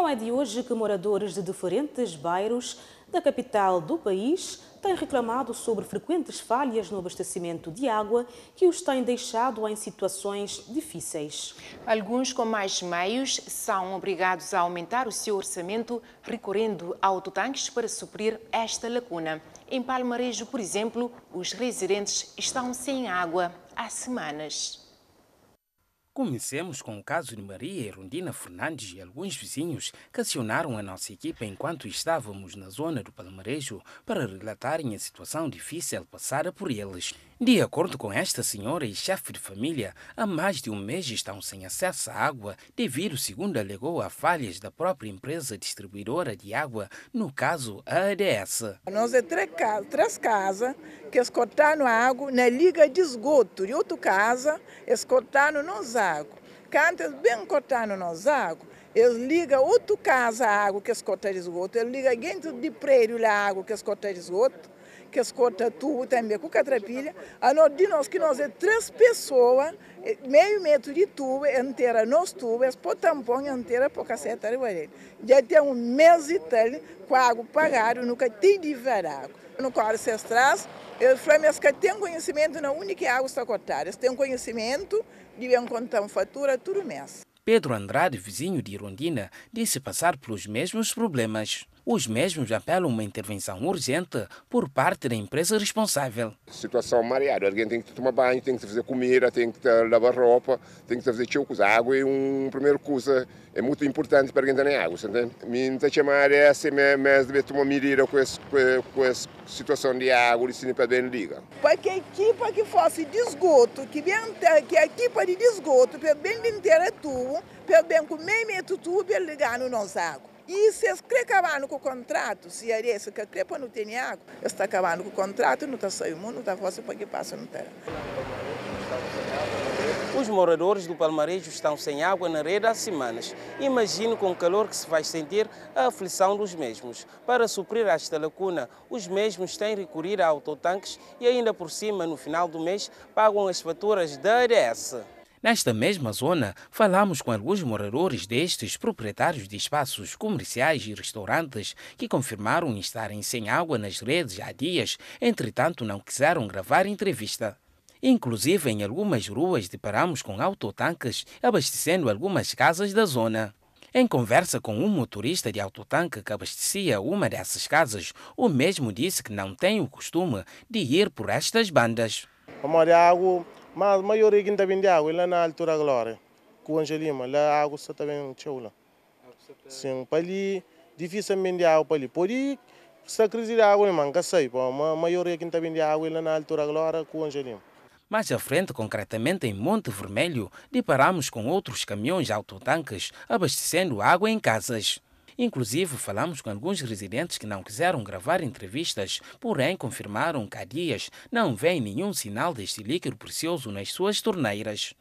Não é de hoje que moradores de diferentes bairros da capital do país têm reclamado sobre frequentes falhas no abastecimento de água que os têm deixado em situações difíceis. Alguns com mais meios são obrigados a aumentar o seu orçamento recorrendo a autotanques para suprir esta lacuna. Em Palmarejo, por exemplo, os residentes estão sem água há semanas. Comecemos com o caso de Maria Erundina Fernandes e alguns vizinhos que acionaram a nossa equipa enquanto estávamos na zona do Palmarejo para relatarem a situação difícil passada por eles. De acordo com esta senhora e chefe de família, há mais de um mês estão sem acesso à água devido, segundo alegou, a falhas da própria empresa distribuidora de água, no caso a ADS. Nós é três, três casas que escotaram água na liga de esgoto e outra casa escotaram nos água. Cantas bem cortaram nos água eles ligam outro casa a água que escota esgoto, eles ligam dentro de prédio a água que escota esgoto, que escota tudo também com catrapilha. A nós de nós que nós é três pessoas, é, meio metro de tubo é inteira nos tubos, é por tampão inteira por caceta de Já tem um mês e tal com a água pagada, nunca tem de ver água. No qual vocês traz, eu falei, mas que tem conhecimento na única água está cortada, eles têm conhecimento de encontrar fatura tudo mês. Pedro Andrade, vizinho de Irondina, disse passar pelos mesmos problemas. Os mesmos apelam uma intervenção urgente por parte da empresa responsável. Situação mareada, alguém tem que tomar banho, tem que fazer comida, tem que lavar roupa, tem que fazer chocos. A água é uma primeiro coisa, é muito importante para quem tem água, você entende? Me está chamar é assim, mas deve tomar medida com essa, com essa situação de água, de cine para bem liga. Para que a equipa que fosse de esgoto, que, bem, que a equipa de esgoto, pelo bem inteiro é tudo, pelo bem com meio metro tudo, pelo ligar no nosso água. E se eles querem acabar com o contrato, se é isso que querem para não ter água, eles estão tá acabando com o contrato, não está saindo, não está fácil para que passe no terra. Os moradores do Palmarejo estão sem água na rede há semanas. imagino com o calor que se vai sentir a aflição dos mesmos. Para suprir esta lacuna, os mesmos têm recorrido a autotanques e ainda por cima, no final do mês, pagam as faturas da ARS. Nesta mesma zona, falamos com alguns moradores destes proprietários de espaços comerciais e restaurantes que confirmaram estarem sem água nas redes há dias, entretanto não quiseram gravar entrevista. Inclusive, em algumas ruas deparamos com autotanques abastecendo algumas casas da zona. Em conversa com um motorista de autotanque que abastecia uma dessas casas, o mesmo disse que não tem o costume de ir por estas bandas. Vamos água é mas a maioria ainda vem de água, lá na altura Glória, com Angelima, lá a água só também chula. Sim, pali, difícil dificilmente de água pali ali. Por aí, se a crise de água, não nunca sei, a maioria ainda vem de água, lá na altura Glória, com Angelima. Mais à frente, concretamente em Monte Vermelho, deparamos com outros caminhões autotanques abastecendo água em casas. Inclusive, falamos com alguns residentes que não quiseram gravar entrevistas, porém confirmaram que há dias não vem nenhum sinal deste líquido precioso nas suas torneiras.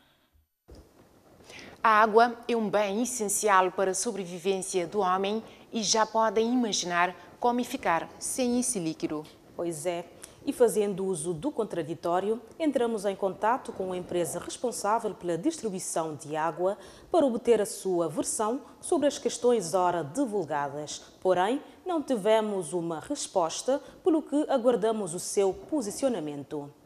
A água é um bem essencial para a sobrevivência do homem e já podem imaginar como ficar sem esse líquido. Pois é, e fazendo uso do contraditório, entramos em contato com a empresa responsável pela distribuição de água para obter a sua versão sobre as questões ora divulgadas. Porém, não tivemos uma resposta, pelo que aguardamos o seu posicionamento.